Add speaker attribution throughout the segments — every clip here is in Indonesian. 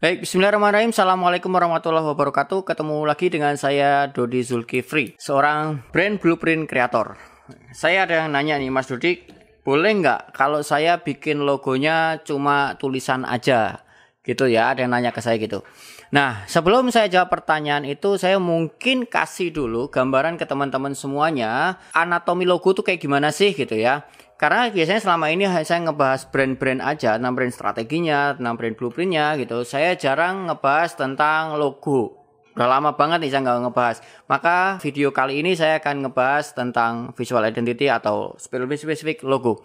Speaker 1: Baik, bismillahirrahmanirrahim. Assalamualaikum warahmatullahi wabarakatuh. Ketemu lagi dengan saya Dodi Zulkifli, seorang brand blueprint creator. Saya ada yang nanya nih Mas Dodi, boleh nggak kalau saya bikin logonya cuma tulisan aja? gitu ya ada yang nanya ke saya gitu nah sebelum saya jawab pertanyaan itu saya mungkin kasih dulu gambaran ke teman-teman semuanya anatomi logo tuh kayak gimana sih gitu ya karena biasanya selama ini saya ngebahas brand-brand aja tentang brand strateginya tentang brand blueprintnya gitu saya jarang ngebahas tentang logo udah lama banget nih saya nggak ngebahas maka video kali ini saya akan ngebahas tentang visual identity atau spesifik logo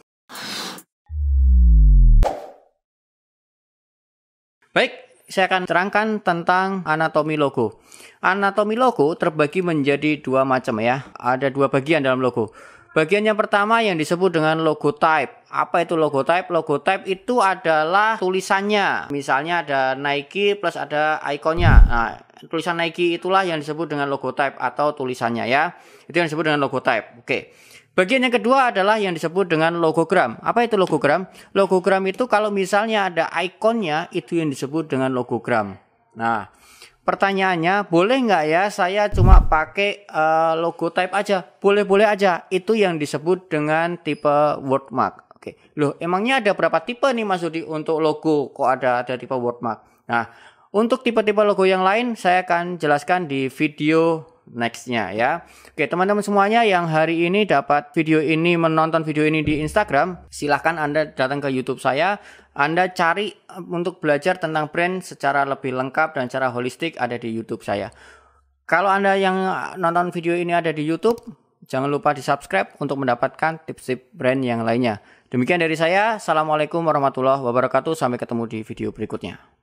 Speaker 1: Baik, saya akan terangkan tentang anatomi logo. Anatomi logo terbagi menjadi dua macam ya. Ada dua bagian dalam logo. Bagian yang pertama yang disebut dengan logotype. Apa itu logotype? Logotype itu adalah tulisannya. Misalnya ada Nike plus ada ikonnya. Nah, tulisan Nike itulah yang disebut dengan logotype atau tulisannya ya. Itu yang disebut dengan logotype. Oke. Bagian yang kedua adalah yang disebut dengan logogram. Apa itu logogram? Logogram itu kalau misalnya ada ikonnya itu yang disebut dengan logogram. Nah, Pertanyaannya, boleh nggak ya saya cuma pakai uh, logo type aja? Boleh-boleh aja. Itu yang disebut dengan tipe wordmark. Oke. Loh, emangnya ada berapa tipe nih Mas Udi untuk logo? Kok ada ada tipe wordmark? Nah, untuk tipe-tipe logo yang lain saya akan jelaskan di video nextnya ya. Oke teman-teman semuanya yang hari ini dapat video ini menonton video ini di Instagram, silahkan anda datang ke YouTube saya. Anda cari eh, untuk belajar tentang brand secara lebih lengkap dan secara holistik ada di YouTube saya. Kalau anda yang eh, nonton video ini ada di YouTube, jangan lupa di subscribe untuk mendapatkan tips-tips brand yang lainnya. Demikian dari saya. Assalamualaikum warahmatullahi wabarakatuh. Sampai ketemu di video berikutnya.